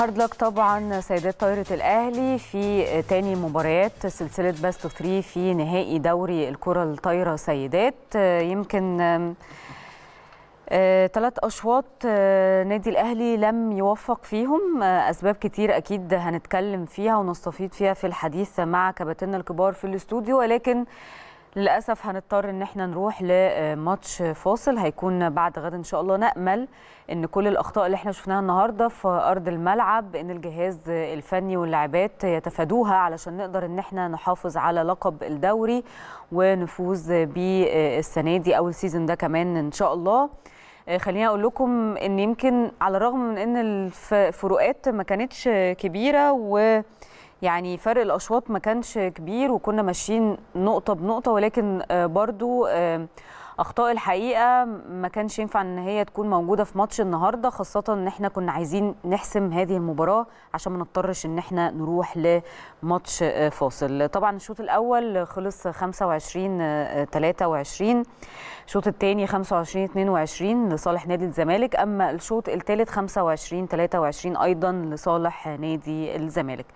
هارد لك طبعا سيدات طايرة الأهلي في تاني مباريات سلسلة باست اوف 3 في نهائي دوري الكرة الطايرة سيدات يمكن ثلاث آه، أشواط آه، نادي الأهلي لم يوفق فيهم آه، أسباب كتير أكيد هنتكلم فيها ونستفيد فيها في الحديث مع كباتننا الكبار في الاستوديو ولكن للاسف هنضطر ان احنا نروح لماتش فاصل هيكون بعد غد ان شاء الله نامل ان كل الاخطاء اللي احنا شفناها النهارده في ارض الملعب ان الجهاز الفني واللاعبات يتفادوها علشان نقدر ان احنا نحافظ على لقب الدوري ونفوز بيه السنه دي او السيزون ده كمان ان شاء الله آه، خليني اقول لكم ان يمكن على الرغم من ان الفروقات ما كانتش كبيره و يعني فرق الأشواط ما كانش كبير وكنا ماشيين نقطة بنقطة ولكن آه، برضو آه، أخطاء الحقيقة ما كانش ينفع إن هي تكون موجودة في ماتش النهاردة خاصة إن إحنا كنا عايزين نحسم هذه المباراة عشان ما نضطرش إن إحنا نروح لماتش آه، فاصل طبعا الشوط الأول خلص 25 23 الشوط الثاني 25 22 لصالح نادي الزمالك اما الشوط الثالث 25 23 ايضا لصالح نادي الزمالك